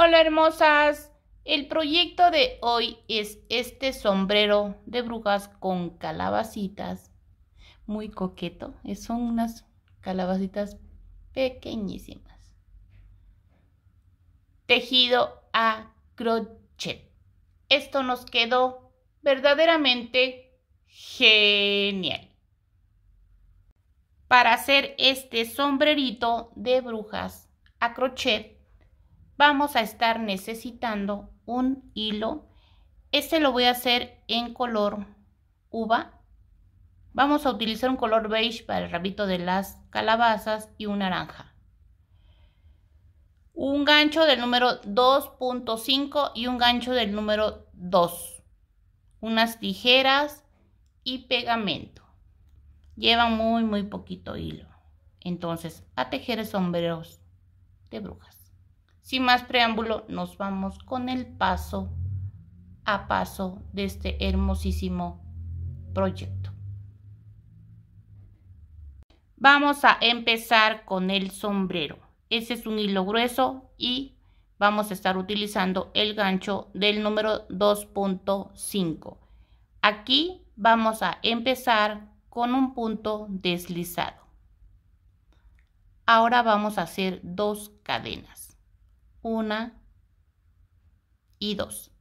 Hola hermosas, el proyecto de hoy es este sombrero de brujas con calabacitas, muy coqueto, son unas calabacitas pequeñísimas. Tejido a crochet. Esto nos quedó verdaderamente genial. Para hacer este sombrerito de brujas a crochet vamos a estar necesitando un hilo. Este lo voy a hacer en color uva. Vamos a utilizar un color beige para el rabito de las calabazas y un naranja. Un gancho del número 2.5 y un gancho del número 2. Unas tijeras y pegamento. Lleva muy, muy poquito hilo. Entonces, a tejer sombreros de brujas. Sin más preámbulo, nos vamos con el paso a paso de este hermosísimo proyecto. Vamos a empezar con el sombrero. Ese es un hilo grueso y vamos a estar utilizando el gancho del número 2.5. Aquí vamos a empezar con un punto deslizado. Ahora vamos a hacer dos cadenas. Una y dos.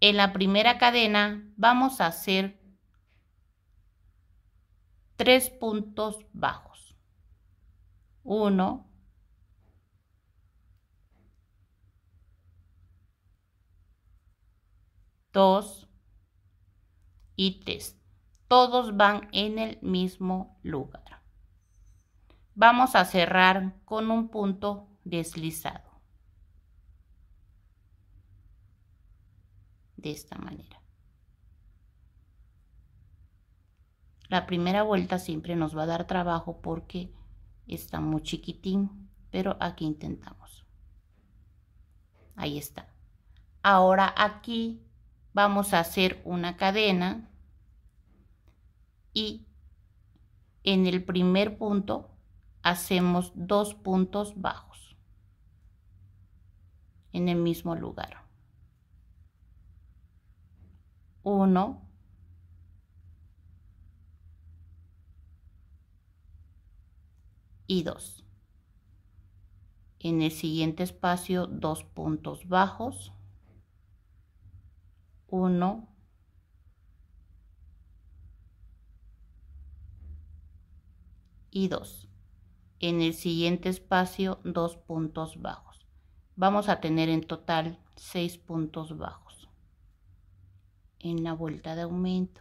En la primera cadena vamos a hacer tres puntos bajos. Uno. Dos. y tres. Todos van en el mismo lugar. Vamos a cerrar con un punto deslizado. de esta manera. La primera vuelta siempre nos va a dar trabajo porque está muy chiquitín, pero aquí intentamos. Ahí está. Ahora aquí vamos a hacer una cadena y en el primer punto hacemos dos puntos bajos en el mismo lugar. 1, 2. En el siguiente espacio, dos puntos bajos. 1, 2. En el siguiente espacio, dos puntos bajos. Vamos a tener en total seis puntos bajos en la vuelta de aumento.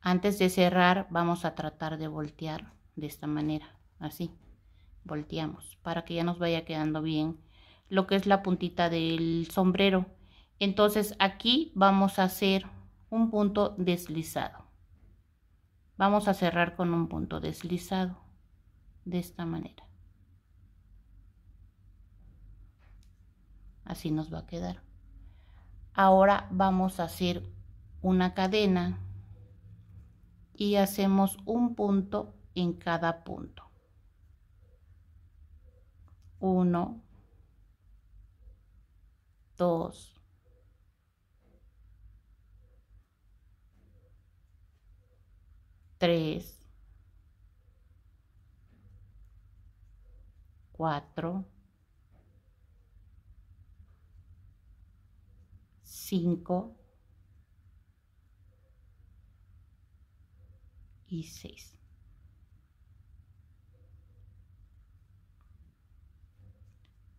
Antes de cerrar vamos a tratar de voltear de esta manera, así. Volteamos para que ya nos vaya quedando bien lo que es la puntita del sombrero. Entonces aquí vamos a hacer un punto deslizado. Vamos a cerrar con un punto deslizado de esta manera. así nos va a quedar ahora vamos a hacer una cadena y hacemos un punto en cada punto 1 2 3 4 5 y 6.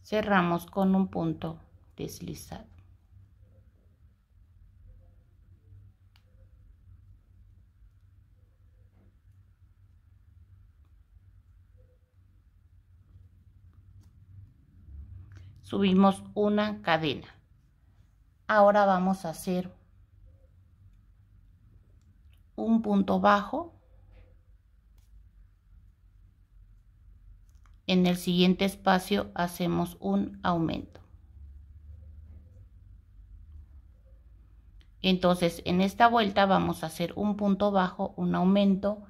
Cerramos con un punto deslizado. Subimos una cadena. Ahora vamos a hacer un punto bajo en el siguiente espacio hacemos un aumento entonces en esta vuelta vamos a hacer un punto bajo un aumento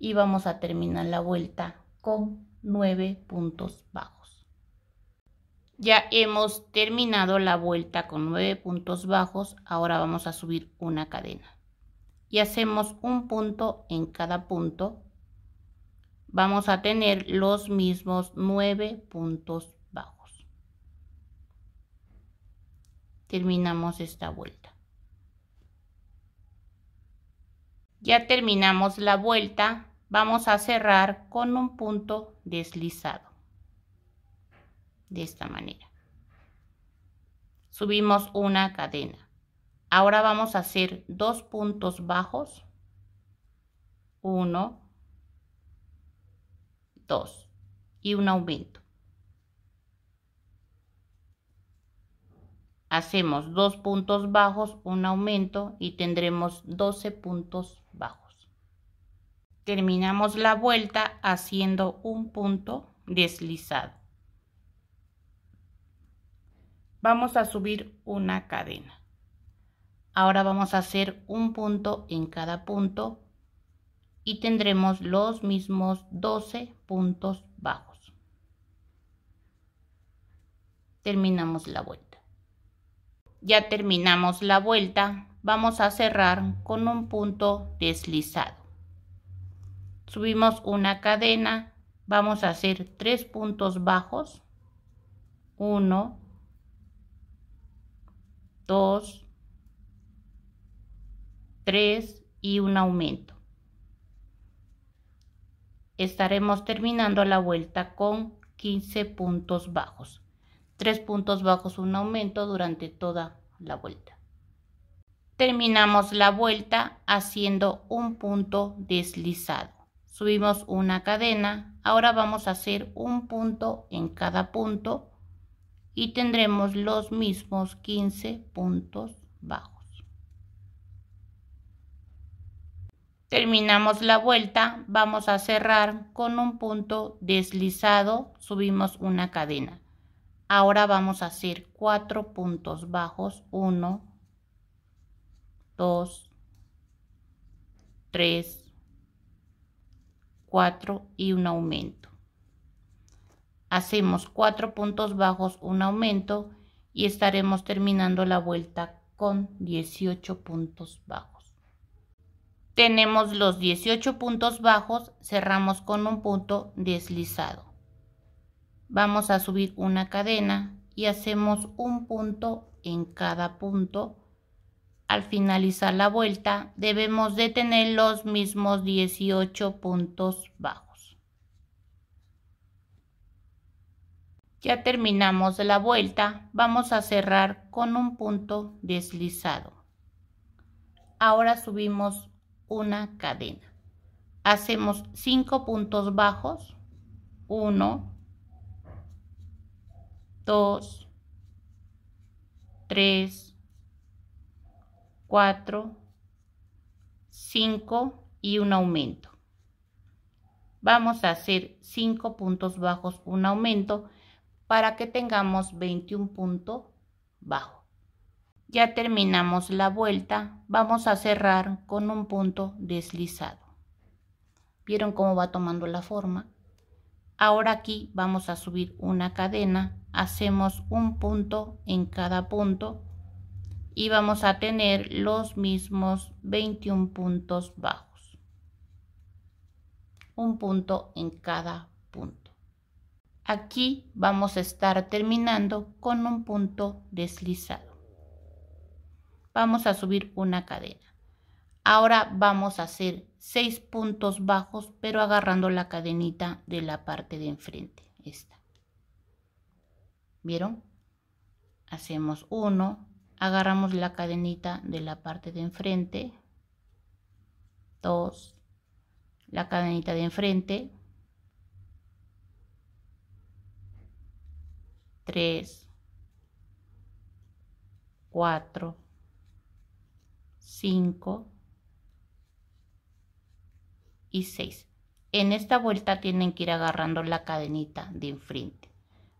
y vamos a terminar la vuelta con 9 puntos bajos ya hemos terminado la vuelta con nueve puntos bajos, ahora vamos a subir una cadena. Y hacemos un punto en cada punto. Vamos a tener los mismos nueve puntos bajos. Terminamos esta vuelta. Ya terminamos la vuelta, vamos a cerrar con un punto deslizado de esta manera. Subimos una cadena. Ahora vamos a hacer dos puntos bajos. Uno, dos. Y un aumento. Hacemos dos puntos bajos, un aumento y tendremos 12 puntos bajos. Terminamos la vuelta haciendo un punto deslizado vamos a subir una cadena. Ahora vamos a hacer un punto en cada punto y tendremos los mismos 12 puntos bajos. Terminamos la vuelta. Ya terminamos la vuelta, vamos a cerrar con un punto deslizado. Subimos una cadena, vamos a hacer tres puntos bajos. 1, 2, 3 y un aumento. Estaremos terminando la vuelta con 15 puntos bajos. 3 puntos bajos, un aumento durante toda la vuelta. Terminamos la vuelta haciendo un punto deslizado. Subimos una cadena. Ahora vamos a hacer un punto en cada punto y tendremos los mismos 15 puntos bajos. Terminamos la vuelta, vamos a cerrar con un punto deslizado, subimos una cadena. Ahora vamos a hacer 4 puntos bajos, 1, 2, 3, 4 y un aumento. Hacemos cuatro puntos bajos, un aumento y estaremos terminando la vuelta con 18 puntos bajos. Tenemos los 18 puntos bajos, cerramos con un punto deslizado. Vamos a subir una cadena y hacemos un punto en cada punto. Al finalizar la vuelta debemos de tener los mismos 18 puntos bajos. Ya terminamos la vuelta, vamos a cerrar con un punto deslizado. Ahora subimos una cadena. Hacemos 5 puntos bajos. 1, 2, 3, 4, 5 y un aumento. Vamos a hacer 5 puntos bajos, un aumento para que tengamos 21 puntos bajo. Ya terminamos la vuelta, vamos a cerrar con un punto deslizado. ¿Vieron cómo va tomando la forma? Ahora aquí vamos a subir una cadena, hacemos un punto en cada punto y vamos a tener los mismos 21 puntos bajos. Un punto en cada punto. Aquí vamos a estar terminando con un punto deslizado. Vamos a subir una cadena. Ahora vamos a hacer 6 puntos bajos, pero agarrando la cadenita de la parte de enfrente. Esta. ¿Vieron? Hacemos uno, agarramos la cadenita de la parte de enfrente. 2, la cadenita de enfrente. 3, 4, 5 y 6. En esta vuelta tienen que ir agarrando la cadenita de enfrente.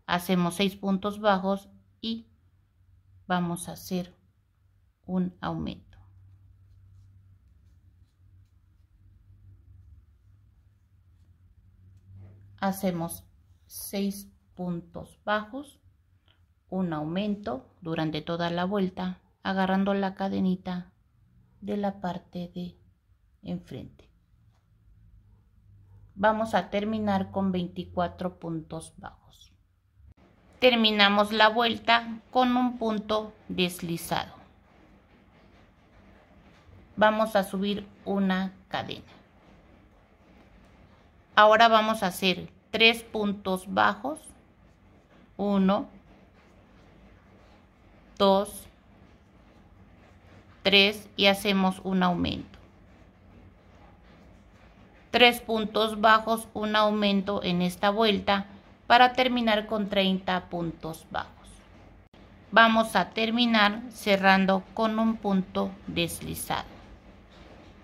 Hacemos 6 puntos bajos y vamos a hacer un aumento. hacemos 6 puntos bajos, un aumento durante toda la vuelta, agarrando la cadenita de la parte de enfrente. Vamos a terminar con 24 puntos bajos. Terminamos la vuelta con un punto deslizado. Vamos a subir una cadena. Ahora vamos a hacer tres puntos bajos 1, 2, 3 y hacemos un aumento. 3 puntos bajos, un aumento en esta vuelta para terminar con 30 puntos bajos. Vamos a terminar cerrando con un punto deslizado.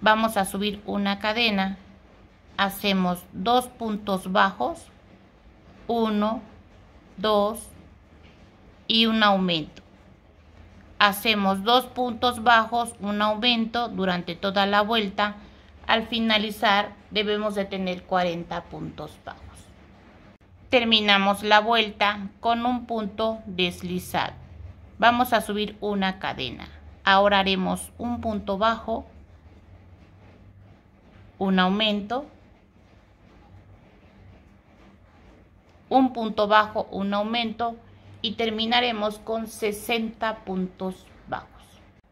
Vamos a subir una cadena, hacemos dos puntos bajos, 1, 2 y un aumento. Hacemos dos puntos bajos, un aumento durante toda la vuelta. Al finalizar debemos de tener 40 puntos bajos. Terminamos la vuelta con un punto deslizado. Vamos a subir una cadena. Ahora haremos un punto bajo, un aumento un punto bajo, un aumento y terminaremos con 60 puntos bajos.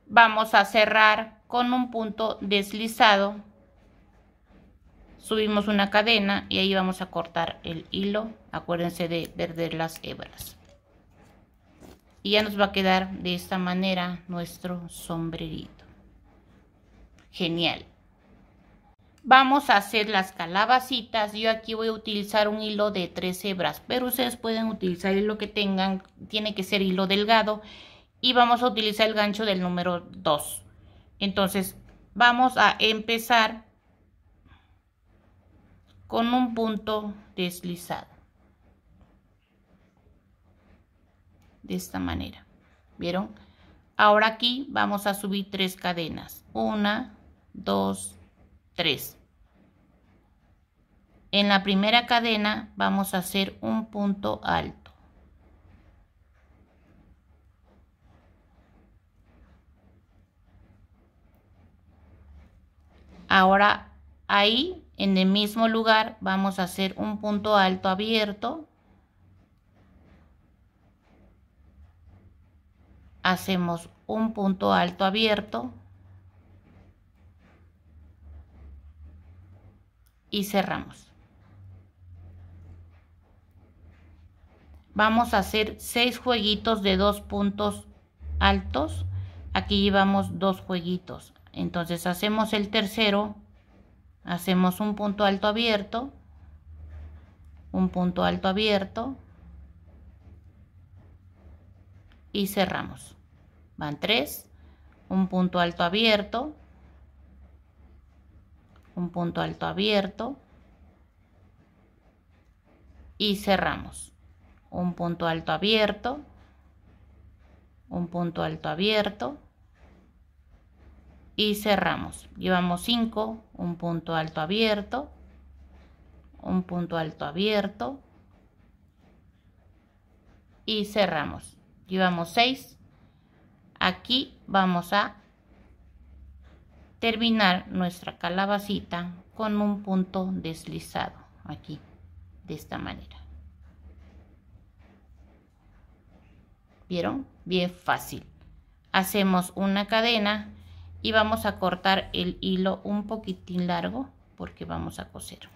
Vamos a cerrar con un punto deslizado. Subimos una cadena y ahí vamos a cortar el hilo. Acuérdense de perder las hebras. Y ya nos va a quedar de esta manera nuestro sombrerito. Genial. Vamos a hacer las calabacitas. Yo aquí voy a utilizar un hilo de tres hebras, pero ustedes pueden utilizar lo que tengan. Tiene que ser hilo delgado. Y vamos a utilizar el gancho del número 2. Entonces, vamos a empezar con un punto deslizado. De esta manera. ¿Vieron? Ahora aquí vamos a subir tres cadenas. Una, dos, tres. En la primera cadena vamos a hacer un punto alto. Ahora ahí en el mismo lugar vamos a hacer un punto alto abierto. Hacemos un punto alto abierto. Y cerramos. vamos a hacer seis jueguitos de dos puntos altos aquí llevamos dos jueguitos entonces hacemos el tercero hacemos un punto alto abierto un punto alto abierto y cerramos van tres un punto alto abierto un punto alto abierto y cerramos un punto alto abierto, un punto alto abierto y cerramos. Llevamos 5, un punto alto abierto, un punto alto abierto y cerramos. Llevamos 6. Aquí vamos a terminar nuestra calabacita con un punto deslizado aquí de esta manera. ¿Vieron? Bien fácil. Hacemos una cadena y vamos a cortar el hilo un poquitín largo porque vamos a coser.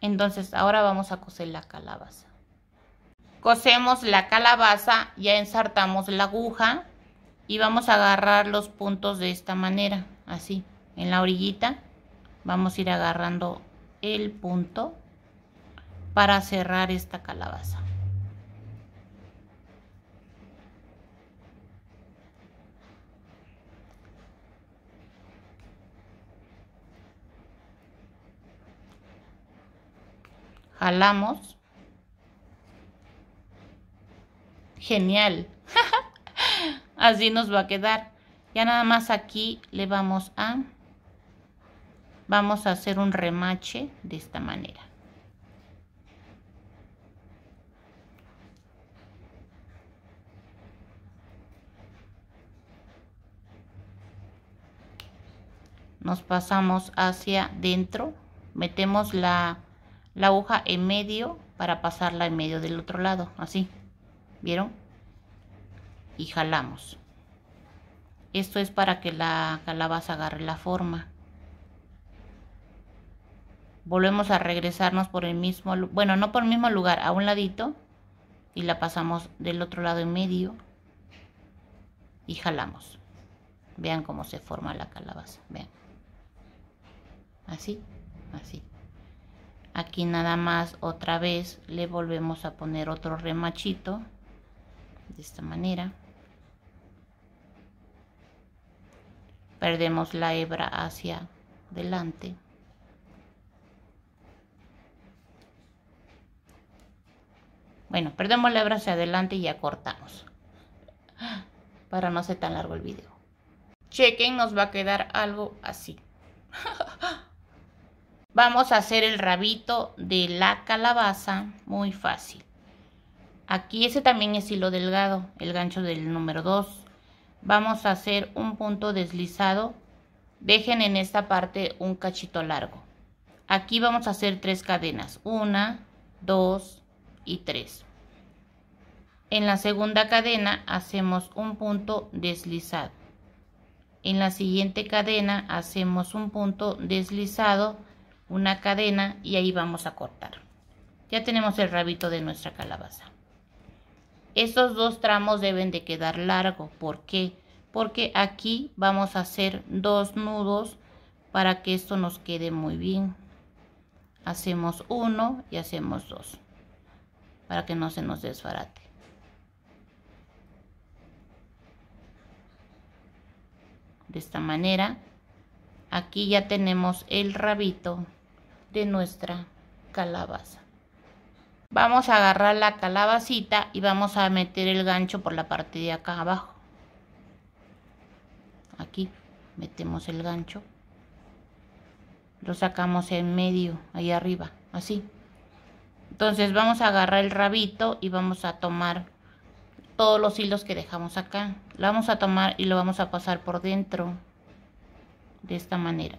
Entonces ahora vamos a coser la calabaza. Cosemos la calabaza, ya ensartamos la aguja y vamos a agarrar los puntos de esta manera, así, en la orillita. Vamos a ir agarrando el punto para cerrar esta calabaza. Jalamos. Genial. Así nos va a quedar. Ya nada más aquí le vamos a... Vamos a hacer un remache de esta manera. nos pasamos hacia dentro, metemos la, la aguja en medio para pasarla en medio del otro lado, así, ¿vieron? Y jalamos. Esto es para que la calabaza agarre la forma. Volvemos a regresarnos por el mismo, bueno, no por el mismo lugar, a un ladito. Y la pasamos del otro lado en medio. Y jalamos. Vean cómo se forma la calabaza. Vean así, así. Aquí nada más otra vez le volvemos a poner otro remachito de esta manera. Perdemos la hebra hacia adelante Bueno, perdemos la hebra hacia adelante y ya cortamos. Para no hacer tan largo el video. Chequen, nos va a quedar algo así. Vamos a hacer el rabito de la calabaza, muy fácil. Aquí ese también es hilo delgado, el gancho del número 2. Vamos a hacer un punto deslizado. Dejen en esta parte un cachito largo. Aquí vamos a hacer tres cadenas, una, dos y tres. En la segunda cadena hacemos un punto deslizado. En la siguiente cadena hacemos un punto deslizado una cadena y ahí vamos a cortar. Ya tenemos el rabito de nuestra calabaza. Estos dos tramos deben de quedar largo. ¿Por qué? Porque aquí vamos a hacer dos nudos para que esto nos quede muy bien. Hacemos uno y hacemos dos para que no se nos desbarate. De esta manera, aquí ya tenemos el rabito de nuestra calabaza. Vamos a agarrar la calabacita y vamos a meter el gancho por la parte de acá abajo. Aquí metemos el gancho. Lo sacamos en medio, ahí arriba, así. Entonces vamos a agarrar el rabito y vamos a tomar todos los hilos que dejamos acá. Lo vamos a tomar y lo vamos a pasar por dentro de esta manera.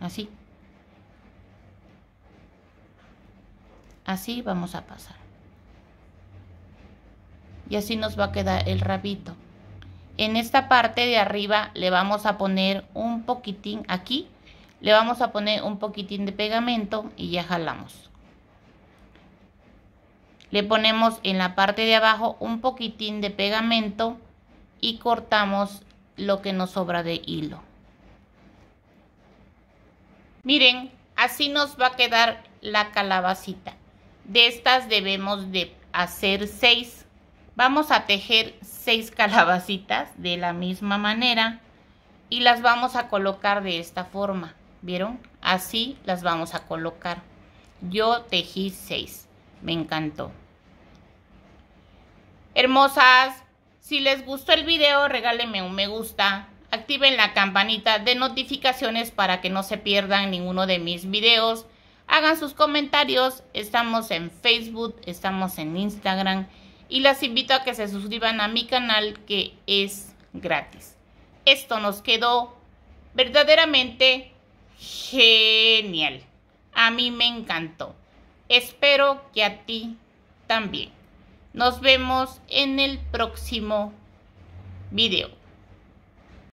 Así. Así vamos a pasar. Y así nos va a quedar el rabito. En esta parte de arriba le vamos a poner un poquitín, aquí le vamos a poner un poquitín de pegamento y ya jalamos. Le ponemos en la parte de abajo un poquitín de pegamento y cortamos lo que nos sobra de hilo. Miren, así nos va a quedar la calabacita de estas debemos de hacer seis. vamos a tejer seis calabacitas de la misma manera y las vamos a colocar de esta forma vieron así las vamos a colocar yo tejí seis. me encantó hermosas si les gustó el video regálenme un me gusta activen la campanita de notificaciones para que no se pierdan ninguno de mis videos hagan sus comentarios. Estamos en Facebook, estamos en Instagram y las invito a que se suscriban a mi canal que es gratis. Esto nos quedó verdaderamente genial. A mí me encantó. Espero que a ti también. Nos vemos en el próximo video.